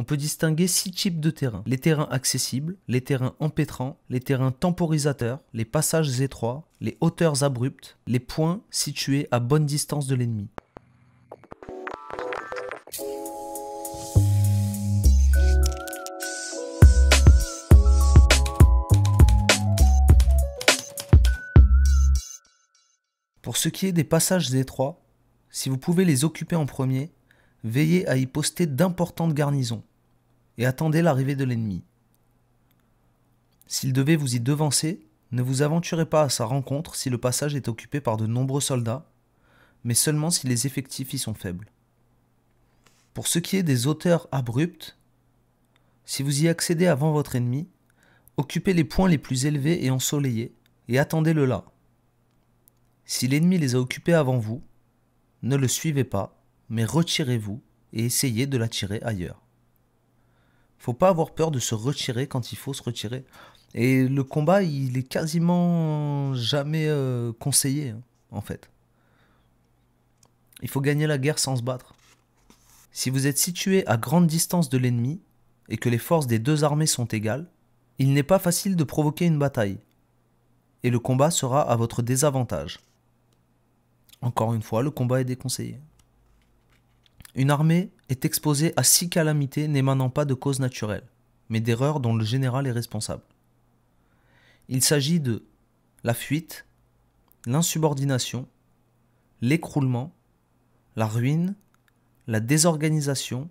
on peut distinguer six types de terrains. Les terrains accessibles, les terrains empêtrants, les terrains temporisateurs, les passages étroits, les hauteurs abruptes, les points situés à bonne distance de l'ennemi. Pour ce qui est des passages étroits, si vous pouvez les occuper en premier, veillez à y poster d'importantes garnisons et attendez l'arrivée de l'ennemi. S'il devait vous y devancer, ne vous aventurez pas à sa rencontre si le passage est occupé par de nombreux soldats, mais seulement si les effectifs y sont faibles. Pour ce qui est des hauteurs abruptes, si vous y accédez avant votre ennemi, occupez les points les plus élevés et ensoleillés, et attendez-le là. Si l'ennemi les a occupés avant vous, ne le suivez pas, mais retirez-vous et essayez de l'attirer ailleurs. Faut pas avoir peur de se retirer quand il faut se retirer. Et le combat, il est quasiment jamais euh, conseillé, hein, en fait. Il faut gagner la guerre sans se battre. Si vous êtes situé à grande distance de l'ennemi et que les forces des deux armées sont égales, il n'est pas facile de provoquer une bataille. Et le combat sera à votre désavantage. Encore une fois, le combat est déconseillé. Une armée est exposée à six calamités n'émanant pas de causes naturelles, mais d'erreurs dont le général est responsable. Il s'agit de la fuite, l'insubordination, l'écroulement, la ruine, la désorganisation,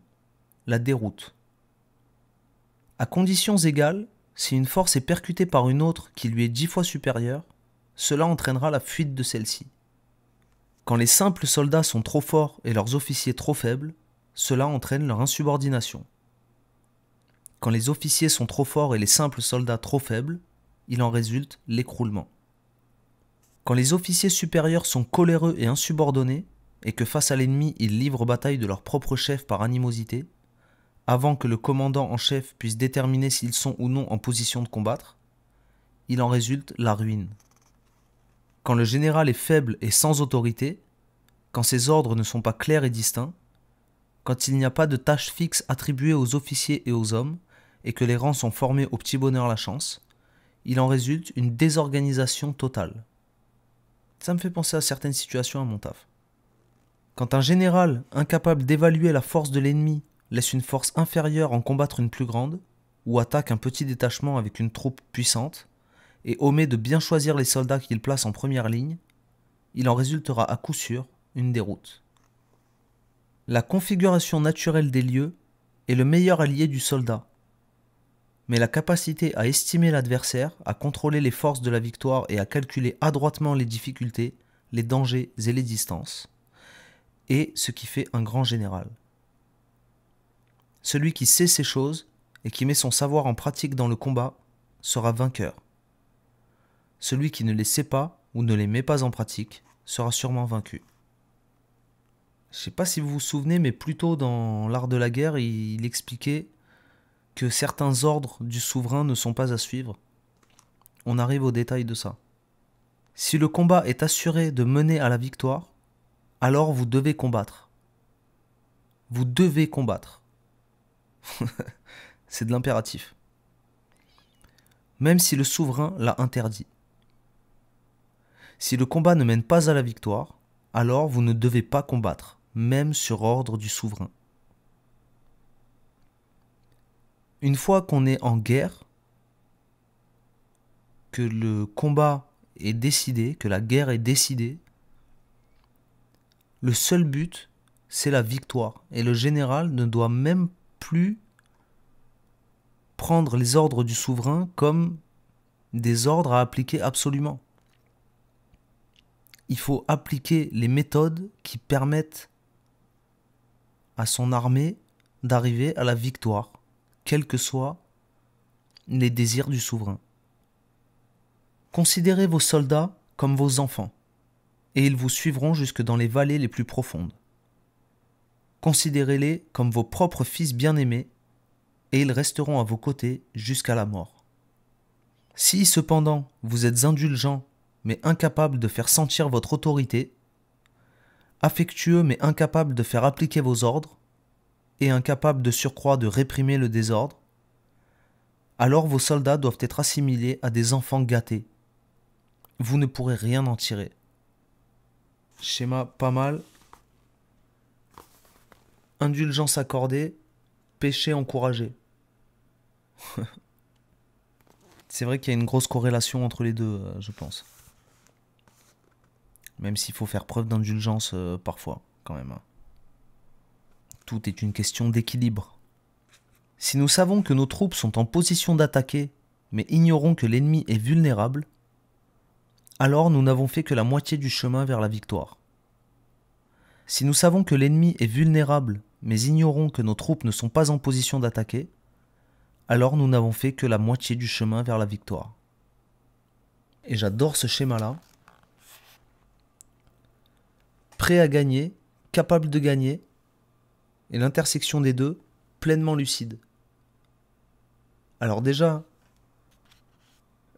la déroute. À conditions égales, si une force est percutée par une autre qui lui est dix fois supérieure, cela entraînera la fuite de celle-ci. Quand les simples soldats sont trop forts et leurs officiers trop faibles, cela entraîne leur insubordination. Quand les officiers sont trop forts et les simples soldats trop faibles, il en résulte l'écroulement. Quand les officiers supérieurs sont coléreux et insubordonnés, et que face à l'ennemi ils livrent bataille de leur propre chef par animosité, avant que le commandant en chef puisse déterminer s'ils sont ou non en position de combattre, il en résulte la ruine. Quand le général est faible et sans autorité, quand ses ordres ne sont pas clairs et distincts, quand il n'y a pas de tâches fixes attribuées aux officiers et aux hommes, et que les rangs sont formés au petit bonheur la chance, il en résulte une désorganisation totale. Ça me fait penser à certaines situations à mon taf. Quand un général, incapable d'évaluer la force de l'ennemi, laisse une force inférieure en combattre une plus grande, ou attaque un petit détachement avec une troupe puissante, et omet de bien choisir les soldats qu'il place en première ligne, il en résultera à coup sûr une déroute. La configuration naturelle des lieux est le meilleur allié du soldat, mais la capacité à estimer l'adversaire, à contrôler les forces de la victoire et à calculer adroitement les difficultés, les dangers et les distances, est ce qui fait un grand général. Celui qui sait ces choses et qui met son savoir en pratique dans le combat sera vainqueur. Celui qui ne les sait pas ou ne les met pas en pratique sera sûrement vaincu. Je sais pas si vous vous souvenez, mais plus tôt dans l'art de la guerre, il expliquait que certains ordres du souverain ne sont pas à suivre. On arrive au détail de ça. Si le combat est assuré de mener à la victoire, alors vous devez combattre. Vous devez combattre. C'est de l'impératif. Même si le souverain l'a interdit. Si le combat ne mène pas à la victoire, alors vous ne devez pas combattre, même sur ordre du souverain. Une fois qu'on est en guerre, que le combat est décidé, que la guerre est décidée, le seul but, c'est la victoire. Et le général ne doit même plus prendre les ordres du souverain comme des ordres à appliquer absolument il faut appliquer les méthodes qui permettent à son armée d'arriver à la victoire, quels que soient les désirs du souverain. Considérez vos soldats comme vos enfants, et ils vous suivront jusque dans les vallées les plus profondes. Considérez-les comme vos propres fils bien-aimés, et ils resteront à vos côtés jusqu'à la mort. Si cependant vous êtes indulgent mais incapable de faire sentir votre autorité, affectueux mais incapable de faire appliquer vos ordres, et incapable de surcroît de réprimer le désordre, alors vos soldats doivent être assimilés à des enfants gâtés. Vous ne pourrez rien en tirer. Schéma pas mal. Indulgence accordée, péché encouragé. C'est vrai qu'il y a une grosse corrélation entre les deux, euh, je pense. Même s'il faut faire preuve d'indulgence euh, parfois, quand même. Hein. Tout est une question d'équilibre. Si nous savons que nos troupes sont en position d'attaquer, mais ignorons que l'ennemi est vulnérable, alors nous n'avons fait que la moitié du chemin vers la victoire. Si nous savons que l'ennemi est vulnérable, mais ignorons que nos troupes ne sont pas en position d'attaquer, alors nous n'avons fait que la moitié du chemin vers la victoire. Et j'adore ce schéma-là, prêt à gagner, capable de gagner, et l'intersection des deux, pleinement lucide. Alors déjà,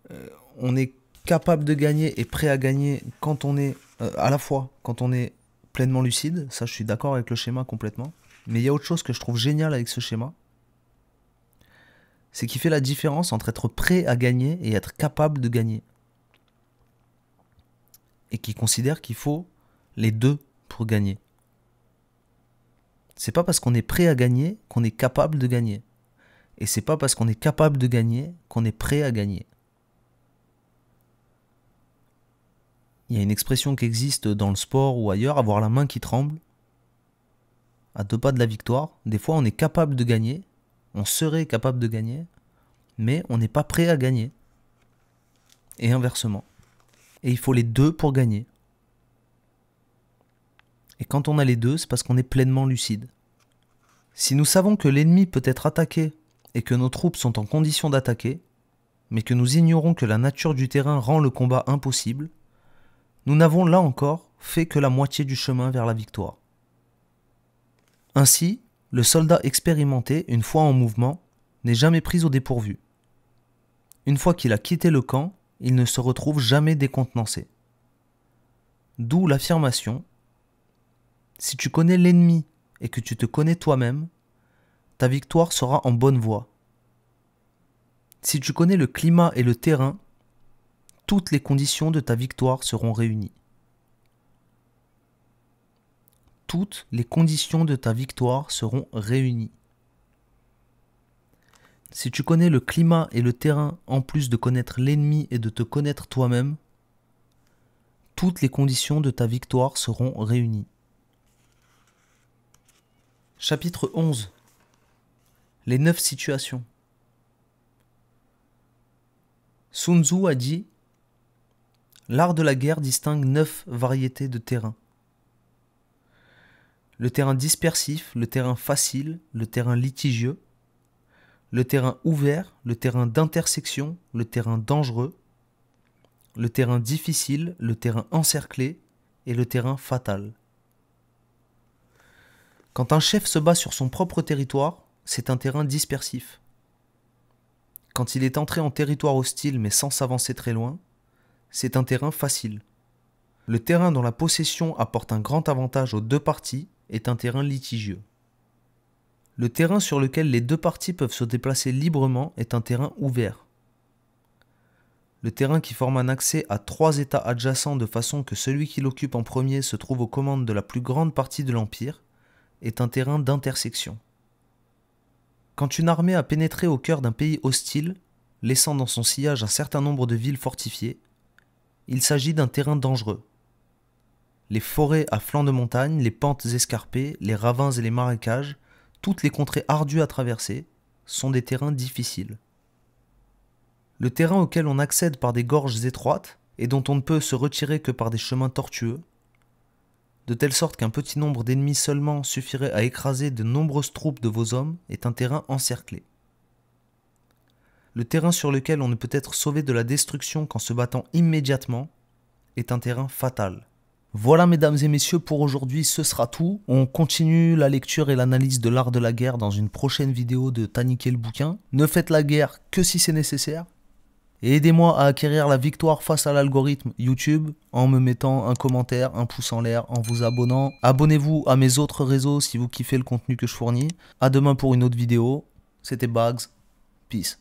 euh, on est capable de gagner et prêt à gagner quand on est euh, à la fois, quand on est pleinement lucide, ça je suis d'accord avec le schéma complètement, mais il y a autre chose que je trouve génial avec ce schéma, c'est qu'il fait la différence entre être prêt à gagner et être capable de gagner. Et qui considère qu'il faut les deux pour gagner. C'est pas parce qu'on est prêt à gagner qu'on est capable de gagner. Et c'est pas parce qu'on est capable de gagner qu'on est prêt à gagner. Il y a une expression qui existe dans le sport ou ailleurs, avoir la main qui tremble, à deux pas de la victoire. Des fois, on est capable de gagner, on serait capable de gagner, mais on n'est pas prêt à gagner. Et inversement. Et il faut les deux pour gagner. Et quand on a les deux, c'est parce qu'on est pleinement lucide. Si nous savons que l'ennemi peut être attaqué et que nos troupes sont en condition d'attaquer, mais que nous ignorons que la nature du terrain rend le combat impossible, nous n'avons là encore fait que la moitié du chemin vers la victoire. Ainsi, le soldat expérimenté, une fois en mouvement, n'est jamais pris au dépourvu. Une fois qu'il a quitté le camp, il ne se retrouve jamais décontenancé. D'où l'affirmation si tu connais l'ennemi et que tu te connais toi-même, ta victoire sera en bonne voie. Si tu connais le climat et le terrain, toutes les conditions de ta victoire seront réunies. Toutes les conditions de ta victoire seront réunies. Si tu connais le climat et le terrain en plus de connaître l'ennemi et de te connaître toi-même, toutes les conditions de ta victoire seront réunies. Chapitre 11 Les neuf situations. Sun Tzu a dit L'art de la guerre distingue neuf variétés de terrain. Le terrain dispersif, le terrain facile, le terrain litigieux, le terrain ouvert, le terrain d'intersection, le terrain dangereux, le terrain difficile, le terrain encerclé et le terrain fatal. Quand un chef se bat sur son propre territoire, c'est un terrain dispersif. Quand il est entré en territoire hostile mais sans s'avancer très loin, c'est un terrain facile. Le terrain dont la possession apporte un grand avantage aux deux parties est un terrain litigieux. Le terrain sur lequel les deux parties peuvent se déplacer librement est un terrain ouvert. Le terrain qui forme un accès à trois États adjacents de façon que celui qui l'occupe en premier se trouve aux commandes de la plus grande partie de l'Empire est un terrain d'intersection. Quand une armée a pénétré au cœur d'un pays hostile, laissant dans son sillage un certain nombre de villes fortifiées, il s'agit d'un terrain dangereux. Les forêts à flanc de montagne, les pentes escarpées, les ravins et les marécages, toutes les contrées ardues à traverser, sont des terrains difficiles. Le terrain auquel on accède par des gorges étroites et dont on ne peut se retirer que par des chemins tortueux de telle sorte qu'un petit nombre d'ennemis seulement suffirait à écraser de nombreuses troupes de vos hommes, est un terrain encerclé. Le terrain sur lequel on ne peut être sauvé de la destruction qu'en se battant immédiatement est un terrain fatal. Voilà mesdames et messieurs, pour aujourd'hui ce sera tout. On continue la lecture et l'analyse de l'art de la guerre dans une prochaine vidéo de Taniquer le bouquin. Ne faites la guerre que si c'est nécessaire et aidez-moi à acquérir la victoire face à l'algorithme YouTube en me mettant un commentaire, un pouce en l'air, en vous abonnant. Abonnez-vous à mes autres réseaux si vous kiffez le contenu que je fournis. À demain pour une autre vidéo. C'était Bugs. Peace.